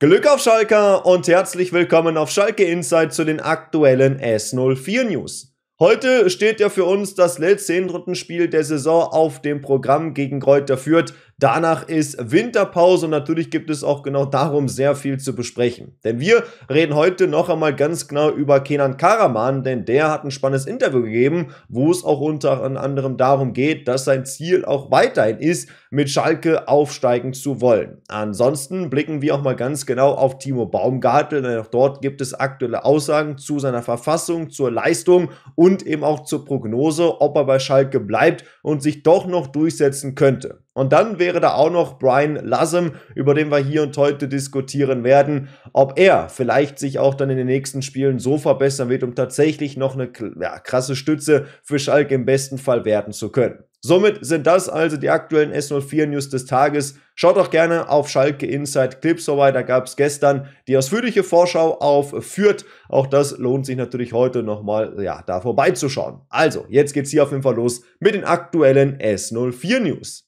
Glück auf Schalke und herzlich willkommen auf Schalke Insight zu den aktuellen S04 News. Heute steht ja für uns das letzte Hinrundenspiel der Saison auf dem Programm gegen Kräuter Fürth. Danach ist Winterpause und natürlich gibt es auch genau darum sehr viel zu besprechen. Denn wir reden heute noch einmal ganz genau über Kenan Karaman, denn der hat ein spannendes Interview gegeben, wo es auch unter anderem darum geht, dass sein Ziel auch weiterhin ist, mit Schalke aufsteigen zu wollen. Ansonsten blicken wir auch mal ganz genau auf Timo Baumgartel, denn auch dort gibt es aktuelle Aussagen zu seiner Verfassung, zur Leistung und eben auch zur Prognose, ob er bei Schalke bleibt und sich doch noch durchsetzen könnte. Und dann wäre da auch noch Brian Lassem, über den wir hier und heute diskutieren werden, ob er vielleicht sich auch dann in den nächsten Spielen so verbessern wird, um tatsächlich noch eine ja, krasse Stütze für Schalke im besten Fall werden zu können. Somit sind das also die aktuellen S04-News des Tages. Schaut doch gerne auf Schalke Inside Clips vorbei. Da gab es gestern die ausführliche Vorschau auf Fürth. Auch das lohnt sich natürlich heute nochmal, ja, da vorbeizuschauen. Also, jetzt geht's hier auf jeden Fall los mit den aktuellen S04-News.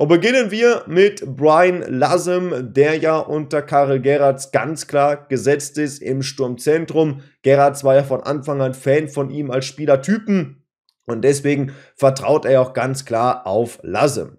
Und beginnen wir mit Brian Lassem, der ja unter Karel Gerrards ganz klar gesetzt ist im Sturmzentrum. Gerrards war ja von Anfang an Fan von ihm als Spielertypen und deswegen vertraut er auch ganz klar auf Lassem.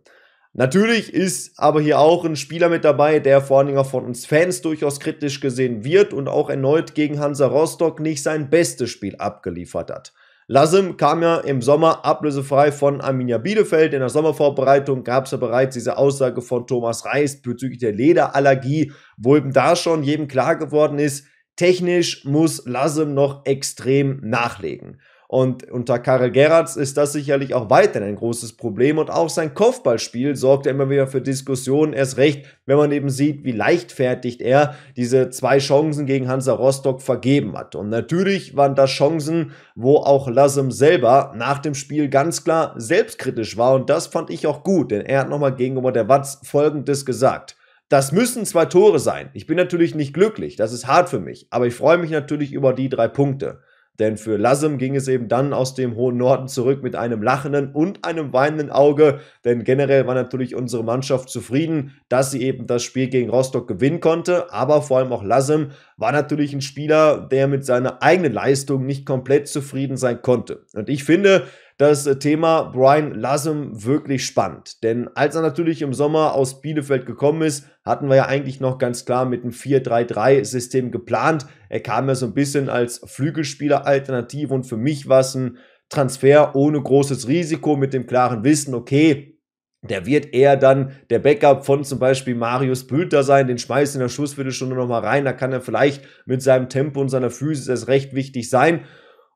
Natürlich ist aber hier auch ein Spieler mit dabei, der vor allen Dingen auch von uns Fans durchaus kritisch gesehen wird und auch erneut gegen Hansa Rostock nicht sein bestes Spiel abgeliefert hat. Lassim kam ja im Sommer ablösefrei von Arminia Bielefeld. In der Sommervorbereitung gab es ja bereits diese Aussage von Thomas Reis bezüglich der Lederallergie, wo eben da schon jedem klar geworden ist, technisch muss Lassim noch extrem nachlegen. Und unter Karel Gerrards ist das sicherlich auch weiterhin ein großes Problem. Und auch sein Kopfballspiel sorgt immer wieder für Diskussionen, erst recht, wenn man eben sieht, wie leichtfertig er diese zwei Chancen gegen Hansa Rostock vergeben hat. Und natürlich waren das Chancen, wo auch Lassem selber nach dem Spiel ganz klar selbstkritisch war. Und das fand ich auch gut, denn er hat nochmal gegenüber der Watz Folgendes gesagt. Das müssen zwei Tore sein. Ich bin natürlich nicht glücklich, das ist hart für mich, aber ich freue mich natürlich über die drei Punkte. Denn für Lassem ging es eben dann aus dem hohen Norden zurück mit einem lachenden und einem weinenden Auge. Denn generell war natürlich unsere Mannschaft zufrieden, dass sie eben das Spiel gegen Rostock gewinnen konnte. Aber vor allem auch Lassem war natürlich ein Spieler, der mit seiner eigenen Leistung nicht komplett zufrieden sein konnte. Und ich finde, das äh, Thema Brian Lassem wirklich spannend. Denn als er natürlich im Sommer aus Bielefeld gekommen ist, hatten wir ja eigentlich noch ganz klar mit dem 4-3-3-System geplant. Er kam ja so ein bisschen als Flügelspieler-Alternative und für mich war es ein Transfer ohne großes Risiko mit dem klaren Wissen, okay, der wird eher dann der Backup von zum Beispiel Marius Bülter sein, den schmeißt in der schon nochmal rein, da kann er vielleicht mit seinem Tempo und seiner Physis erst recht wichtig sein.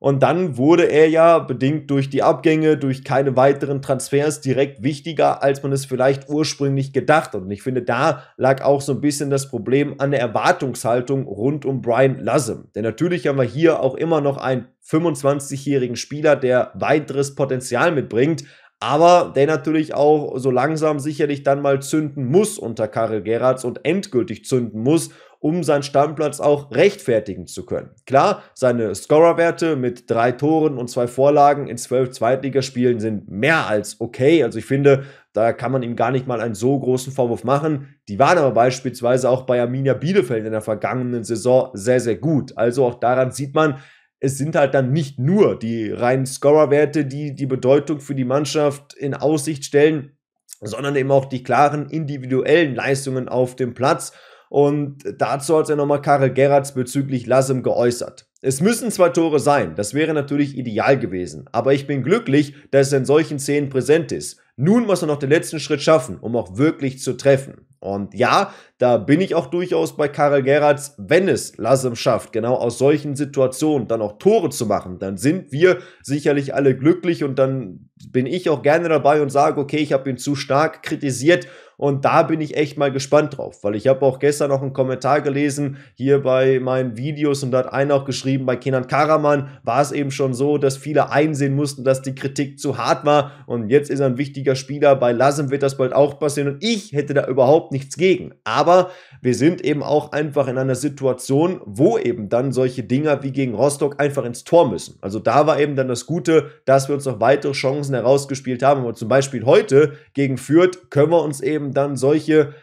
Und dann wurde er ja, bedingt durch die Abgänge, durch keine weiteren Transfers, direkt wichtiger, als man es vielleicht ursprünglich gedacht hat. Und ich finde, da lag auch so ein bisschen das Problem an der Erwartungshaltung rund um Brian Lassem. Denn natürlich haben wir hier auch immer noch einen 25-jährigen Spieler, der weiteres Potenzial mitbringt, aber der natürlich auch so langsam sicherlich dann mal zünden muss unter Karel Gerards und endgültig zünden muss um seinen Stammplatz auch rechtfertigen zu können. Klar, seine Scorerwerte mit drei Toren und zwei Vorlagen in zwölf Zweitligaspielen sind mehr als okay. Also ich finde, da kann man ihm gar nicht mal einen so großen Vorwurf machen. Die waren aber beispielsweise auch bei Arminia Bielefeld in der vergangenen Saison sehr, sehr gut. Also auch daran sieht man, es sind halt dann nicht nur die reinen Scorerwerte, die die Bedeutung für die Mannschaft in Aussicht stellen, sondern eben auch die klaren individuellen Leistungen auf dem Platz. Und dazu hat er nochmal Karel Gerrards bezüglich Lassem geäußert. Es müssen zwei Tore sein, das wäre natürlich ideal gewesen. Aber ich bin glücklich, dass er in solchen Szenen präsent ist. Nun muss er noch den letzten Schritt schaffen, um auch wirklich zu treffen. Und ja, da bin ich auch durchaus bei Karel Gerrards, wenn es Lassem schafft, genau aus solchen Situationen dann auch Tore zu machen, dann sind wir sicherlich alle glücklich und dann bin ich auch gerne dabei und sage, okay, ich habe ihn zu stark kritisiert und da bin ich echt mal gespannt drauf, weil ich habe auch gestern noch einen Kommentar gelesen hier bei meinen Videos und da hat einer auch geschrieben, bei Kenan Karaman war es eben schon so, dass viele einsehen mussten, dass die Kritik zu hart war und jetzt ist er ein wichtiger Spieler. Bei Lassen wird das bald auch passieren und ich hätte da überhaupt nichts gegen. Aber wir sind eben auch einfach in einer Situation, wo eben dann solche Dinger wie gegen Rostock einfach ins Tor müssen. Also da war eben dann das Gute, dass wir uns noch weitere Chancen herausgespielt haben. Und zum Beispiel heute gegen Fürth können wir uns eben eben dann solche,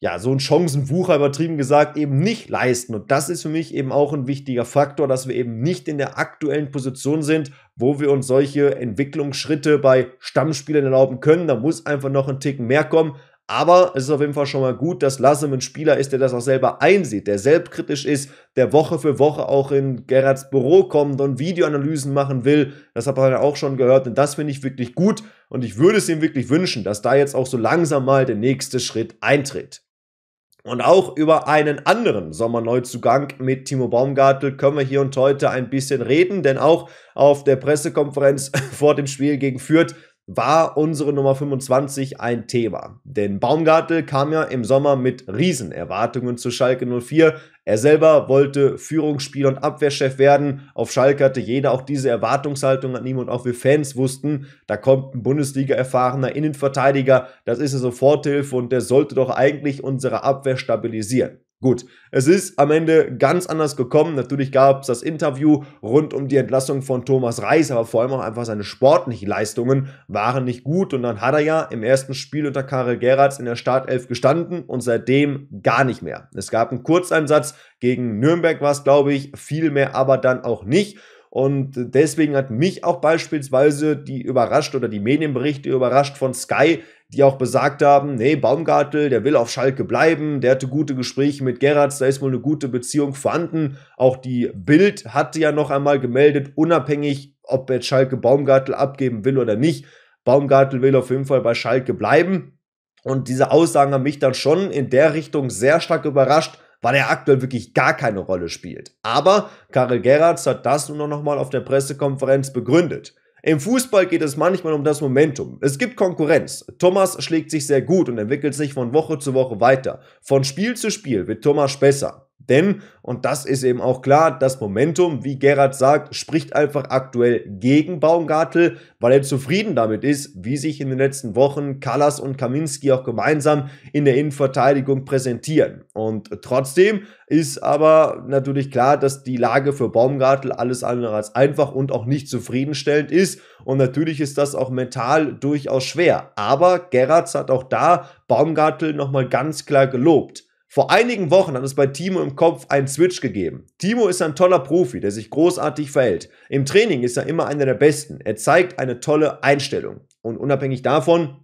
ja, so ein Chancenwucher übertrieben gesagt, eben nicht leisten. Und das ist für mich eben auch ein wichtiger Faktor, dass wir eben nicht in der aktuellen Position sind, wo wir uns solche Entwicklungsschritte bei Stammspielern erlauben können. Da muss einfach noch ein Ticken mehr kommen. Aber es ist auf jeden Fall schon mal gut, dass Lassem ein Spieler ist, der das auch selber einsieht, der selbstkritisch ist, der Woche für Woche auch in Gerards Büro kommt und Videoanalysen machen will. Das hat man ja auch schon gehört und das finde ich wirklich gut und ich würde es ihm wirklich wünschen, dass da jetzt auch so langsam mal der nächste Schritt eintritt. Und auch über einen anderen Sommerneuzugang mit Timo Baumgartel können wir hier und heute ein bisschen reden, denn auch auf der Pressekonferenz vor dem Spiel gegen Fürth war unsere Nummer 25 ein Thema. Denn Baumgartel kam ja im Sommer mit Riesenerwartungen zu Schalke 04. Er selber wollte Führungsspieler und Abwehrchef werden. Auf Schalke hatte jeder auch diese Erwartungshaltung an ihm und auch wir Fans wussten, da kommt ein Bundesliga-erfahrener Innenverteidiger, das ist eine Soforthilfe und der sollte doch eigentlich unsere Abwehr stabilisieren. Gut, es ist am Ende ganz anders gekommen. Natürlich gab es das Interview rund um die Entlassung von Thomas Reis, aber vor allem auch einfach seine sportlichen Leistungen waren nicht gut. Und dann hat er ja im ersten Spiel unter Karel Gerrards in der Startelf gestanden und seitdem gar nicht mehr. Es gab einen Kurzeinsatz gegen Nürnberg, war glaube ich, viel mehr aber dann auch nicht. Und deswegen hat mich auch beispielsweise die überrascht oder die Medienberichte überrascht von Sky, die auch besagt haben, nee, Baumgartel, der will auf Schalke bleiben, der hatte gute Gespräche mit Gerrards, da ist wohl eine gute Beziehung vorhanden. Auch die Bild hatte ja noch einmal gemeldet, unabhängig, ob jetzt Schalke Baumgartel abgeben will oder nicht. Baumgartel will auf jeden Fall bei Schalke bleiben. Und diese Aussagen haben mich dann schon in der Richtung sehr stark überrascht, weil er aktuell wirklich gar keine Rolle spielt. Aber Karel Gerrards hat das nur noch mal auf der Pressekonferenz begründet. Im Fußball geht es manchmal um das Momentum. Es gibt Konkurrenz. Thomas schlägt sich sehr gut und entwickelt sich von Woche zu Woche weiter. Von Spiel zu Spiel wird Thomas besser. Denn, und das ist eben auch klar, das Momentum, wie Gerhard sagt, spricht einfach aktuell gegen Baumgartel, weil er zufrieden damit ist, wie sich in den letzten Wochen Kallas und Kaminski auch gemeinsam in der Innenverteidigung präsentieren. Und trotzdem ist aber natürlich klar, dass die Lage für Baumgartel alles andere als einfach und auch nicht zufriedenstellend ist. Und natürlich ist das auch mental durchaus schwer. Aber Gerrards hat auch da Baumgartel nochmal ganz klar gelobt. Vor einigen Wochen hat es bei Timo im Kopf einen Switch gegeben. Timo ist ein toller Profi, der sich großartig verhält. Im Training ist er immer einer der Besten. Er zeigt eine tolle Einstellung. Und unabhängig davon,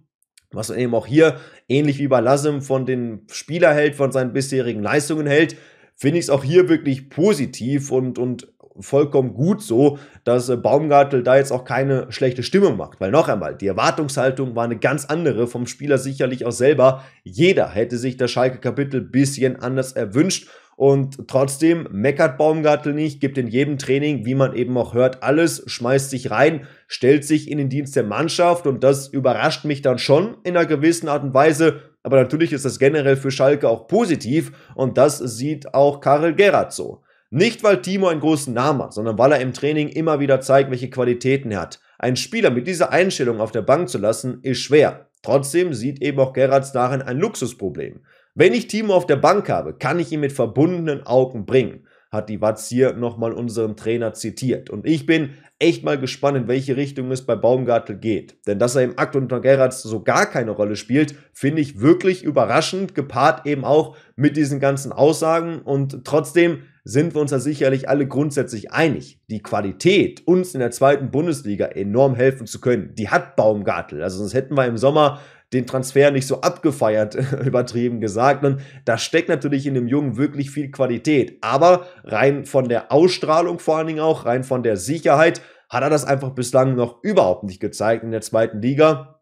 was er eben auch hier, ähnlich wie bei Lassem, von den Spieler hält, von seinen bisherigen Leistungen hält, finde ich es auch hier wirklich positiv und, und vollkommen gut so, dass äh, Baumgartel da jetzt auch keine schlechte Stimme macht. Weil noch einmal, die Erwartungshaltung war eine ganz andere vom Spieler sicherlich auch selber. Jeder hätte sich das Schalke-Kapitel bisschen anders erwünscht. Und trotzdem meckert Baumgartel nicht, gibt in jedem Training, wie man eben auch hört, alles, schmeißt sich rein, stellt sich in den Dienst der Mannschaft und das überrascht mich dann schon in einer gewissen Art und Weise. Aber natürlich ist das generell für Schalke auch positiv und das sieht auch Karel Gerrard so. Nicht, weil Timo einen großen Namen hat, sondern weil er im Training immer wieder zeigt, welche Qualitäten er hat. Einen Spieler mit dieser Einstellung auf der Bank zu lassen, ist schwer. Trotzdem sieht eben auch Gerrards darin ein Luxusproblem. Wenn ich Timo auf der Bank habe, kann ich ihn mit verbundenen Augen bringen, hat die Watz hier nochmal unseren Trainer zitiert. Und ich bin echt mal gespannt, in welche Richtung es bei Baumgartel geht. Denn dass er im Akt unter Gerrards so gar keine Rolle spielt, finde ich wirklich überraschend, gepaart eben auch mit diesen ganzen Aussagen. Und trotzdem sind wir uns da sicherlich alle grundsätzlich einig. Die Qualität, uns in der zweiten Bundesliga enorm helfen zu können, die hat Baumgartel. Also sonst hätten wir im Sommer den Transfer nicht so abgefeiert, übertrieben gesagt. Und da steckt natürlich in dem Jungen wirklich viel Qualität. Aber rein von der Ausstrahlung vor allen Dingen auch, rein von der Sicherheit, hat er das einfach bislang noch überhaupt nicht gezeigt in der zweiten Liga.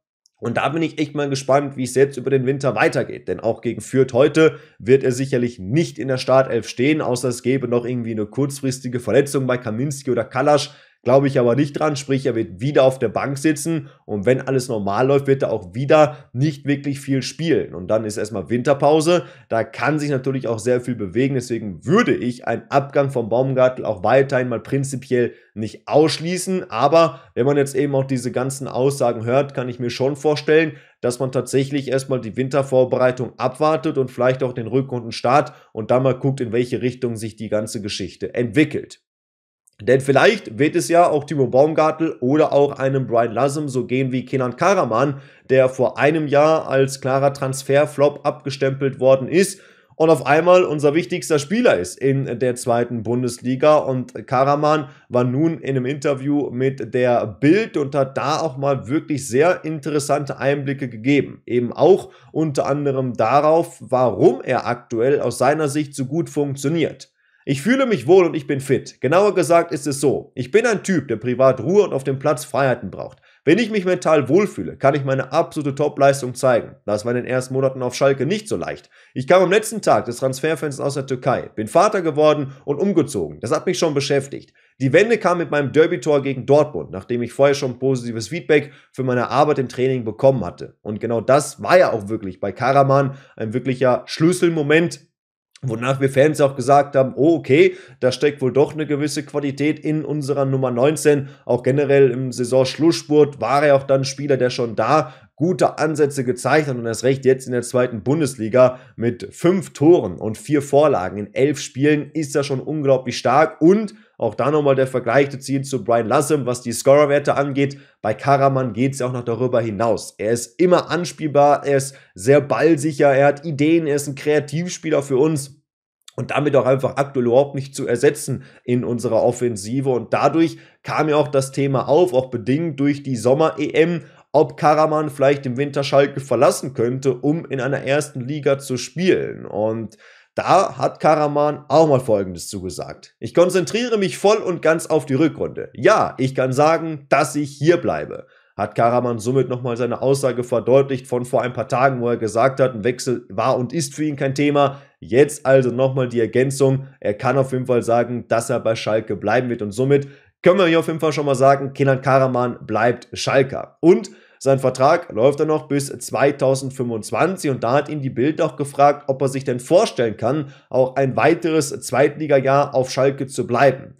Und da bin ich echt mal gespannt, wie es jetzt über den Winter weitergeht. Denn auch gegen Fürth heute wird er sicherlich nicht in der Startelf stehen, außer es gäbe noch irgendwie eine kurzfristige Verletzung bei Kaminski oder Kalasch. Glaube ich aber nicht dran, sprich, er wird wieder auf der Bank sitzen und wenn alles normal läuft, wird er auch wieder nicht wirklich viel spielen. Und dann ist erstmal Winterpause, da kann sich natürlich auch sehr viel bewegen, deswegen würde ich einen Abgang vom Baumgartel auch weiterhin mal prinzipiell nicht ausschließen. Aber wenn man jetzt eben auch diese ganzen Aussagen hört, kann ich mir schon vorstellen, dass man tatsächlich erstmal die Wintervorbereitung abwartet und vielleicht auch den Rückrundenstart und dann mal guckt, in welche Richtung sich die ganze Geschichte entwickelt. Denn vielleicht wird es ja auch Timo Baumgartel oder auch einem Brian Lassem so gehen wie Kenan Karaman, der vor einem Jahr als klarer Transferflop abgestempelt worden ist und auf einmal unser wichtigster Spieler ist in der zweiten Bundesliga. Und Karaman war nun in einem Interview mit der Bild und hat da auch mal wirklich sehr interessante Einblicke gegeben. Eben auch unter anderem darauf, warum er aktuell aus seiner Sicht so gut funktioniert. Ich fühle mich wohl und ich bin fit. Genauer gesagt ist es so. Ich bin ein Typ, der privat Ruhe und auf dem Platz Freiheiten braucht. Wenn ich mich mental wohlfühle, kann ich meine absolute Topleistung zeigen. Das war in den ersten Monaten auf Schalke nicht so leicht. Ich kam am letzten Tag des Transferfensters aus der Türkei, bin Vater geworden und umgezogen. Das hat mich schon beschäftigt. Die Wende kam mit meinem Derby-Tor gegen Dortmund, nachdem ich vorher schon positives Feedback für meine Arbeit im Training bekommen hatte. Und genau das war ja auch wirklich bei Karaman ein wirklicher Schlüsselmoment Wonach wir Fans auch gesagt haben, oh okay, da steckt wohl doch eine gewisse Qualität in unserer Nummer 19. Auch generell im Saisonschlussspurt war er auch dann Spieler, der schon da gute Ansätze gezeigt hat und das recht jetzt in der zweiten Bundesliga mit fünf Toren und vier Vorlagen in elf Spielen ist er schon unglaublich stark und auch da nochmal der Vergleich zu ziehen zu Brian Lassem, was die Scorerwerte angeht. Bei Karaman geht es ja auch noch darüber hinaus. Er ist immer anspielbar, er ist sehr ballsicher, er hat Ideen, er ist ein Kreativspieler für uns und damit auch einfach aktuell überhaupt nicht zu ersetzen in unserer Offensive. Und dadurch kam ja auch das Thema auf, auch bedingt durch die Sommer-EM, ob Karaman vielleicht im Winter Schalke verlassen könnte, um in einer ersten Liga zu spielen. Und da hat Karaman auch mal Folgendes zugesagt. Ich konzentriere mich voll und ganz auf die Rückrunde. Ja, ich kann sagen, dass ich hier bleibe. Hat Karaman somit nochmal seine Aussage verdeutlicht von vor ein paar Tagen, wo er gesagt hat, ein Wechsel war und ist für ihn kein Thema. Jetzt also nochmal die Ergänzung. Er kann auf jeden Fall sagen, dass er bei Schalke bleiben wird und somit können wir hier auf jeden Fall schon mal sagen, Kenan Karaman bleibt Schalker. Und sein Vertrag läuft dann noch bis 2025 und da hat ihn die Bild auch gefragt, ob er sich denn vorstellen kann, auch ein weiteres Zweitliga-Jahr auf Schalke zu bleiben.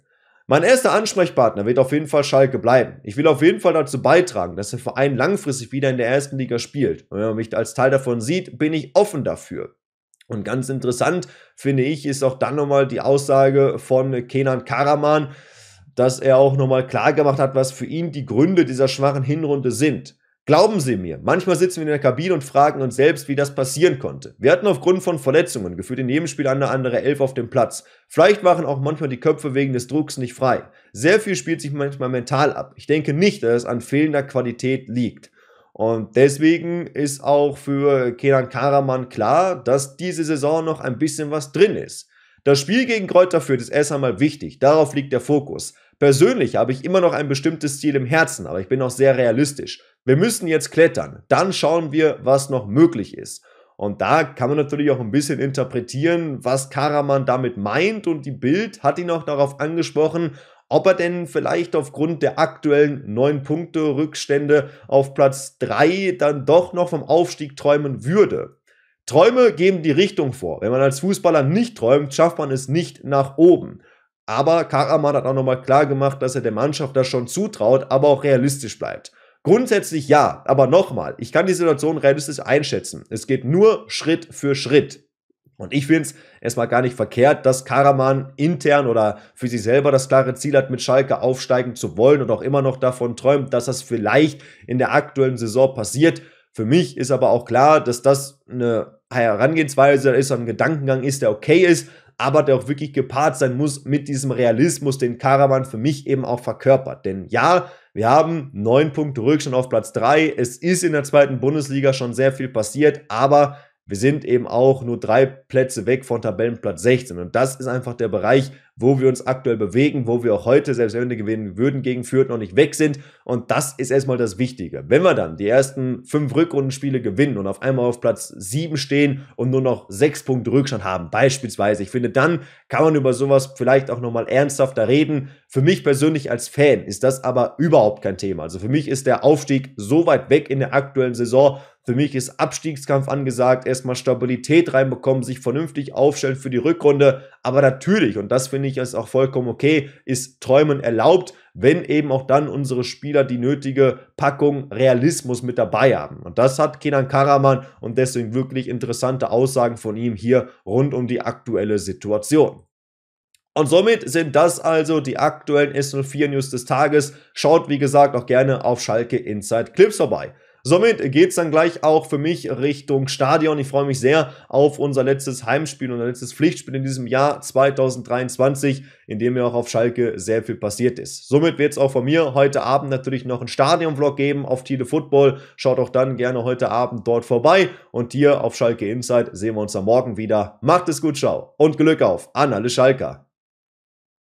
Mein erster Ansprechpartner wird auf jeden Fall Schalke bleiben. Ich will auf jeden Fall dazu beitragen, dass der Verein langfristig wieder in der ersten Liga spielt. Und wenn man mich als Teil davon sieht, bin ich offen dafür. Und ganz interessant, finde ich, ist auch dann nochmal die Aussage von Kenan Karaman, dass er auch nochmal klar gemacht hat, was für ihn die Gründe dieser schwachen Hinrunde sind. Glauben Sie mir, manchmal sitzen wir in der Kabine und fragen uns selbst, wie das passieren konnte. Wir hatten aufgrund von Verletzungen gefühlt in jedem Spiel eine andere Elf auf dem Platz. Vielleicht waren auch manchmal die Köpfe wegen des Drucks nicht frei. Sehr viel spielt sich manchmal mental ab. Ich denke nicht, dass es an fehlender Qualität liegt. Und deswegen ist auch für Kenan Karaman klar, dass diese Saison noch ein bisschen was drin ist. Das Spiel gegen Kräuter Fürth ist erst einmal wichtig, darauf liegt der Fokus. Persönlich habe ich immer noch ein bestimmtes Ziel im Herzen, aber ich bin auch sehr realistisch. Wir müssen jetzt klettern. Dann schauen wir, was noch möglich ist. Und da kann man natürlich auch ein bisschen interpretieren, was Karaman damit meint. Und die Bild hat ihn auch darauf angesprochen, ob er denn vielleicht aufgrund der aktuellen 9 Punkte Rückstände auf Platz 3 dann doch noch vom Aufstieg träumen würde. Träume geben die Richtung vor. Wenn man als Fußballer nicht träumt, schafft man es nicht nach oben. Aber Karaman hat auch nochmal klar gemacht, dass er der Mannschaft das schon zutraut, aber auch realistisch bleibt. Grundsätzlich ja, aber nochmal, ich kann die Situation realistisch einschätzen. Es geht nur Schritt für Schritt. Und ich finde es erstmal gar nicht verkehrt, dass Karaman intern oder für sich selber das klare Ziel hat, mit Schalke aufsteigen zu wollen und auch immer noch davon träumt, dass das vielleicht in der aktuellen Saison passiert. Für mich ist aber auch klar, dass das eine Herangehensweise ist, ein Gedankengang ist, der okay ist, aber der auch wirklich gepaart sein muss mit diesem Realismus, den Karaman für mich eben auch verkörpert. Denn ja, wir haben neun Punkte Rückstand auf Platz drei. Es ist in der zweiten Bundesliga schon sehr viel passiert, aber wir sind eben auch nur drei Plätze weg von Tabellenplatz 16. Und das ist einfach der Bereich, wo wir uns aktuell bewegen, wo wir auch heute, selbst wenn wir gewinnen würden, gegen Fürth noch nicht weg sind. Und das ist erstmal das Wichtige. Wenn wir dann die ersten fünf Rückrundenspiele gewinnen und auf einmal auf Platz sieben stehen und nur noch sechs Punkte Rückstand haben, beispielsweise, ich finde, dann kann man über sowas vielleicht auch nochmal ernsthafter reden. Für mich persönlich als Fan ist das aber überhaupt kein Thema. Also für mich ist der Aufstieg so weit weg in der aktuellen Saison, für mich ist Abstiegskampf angesagt, erstmal Stabilität reinbekommen, sich vernünftig aufstellen für die Rückrunde. Aber natürlich, und das finde ich ist auch vollkommen okay, ist Träumen erlaubt, wenn eben auch dann unsere Spieler die nötige Packung Realismus mit dabei haben. Und das hat Kenan Karaman und deswegen wirklich interessante Aussagen von ihm hier rund um die aktuelle Situation. Und somit sind das also die aktuellen S04 News des Tages. Schaut wie gesagt auch gerne auf Schalke Inside Clips vorbei. Somit geht es dann gleich auch für mich Richtung Stadion. Ich freue mich sehr auf unser letztes Heimspiel, unser letztes Pflichtspiel in diesem Jahr 2023, in dem ja auch auf Schalke sehr viel passiert ist. Somit wird es auch von mir heute Abend natürlich noch einen Stadion-Vlog geben auf Tide Football. Schaut auch dann gerne heute Abend dort vorbei. Und hier auf Schalke Inside sehen wir uns dann Morgen wieder. Macht es gut, ciao und Glück auf an alle Schalker.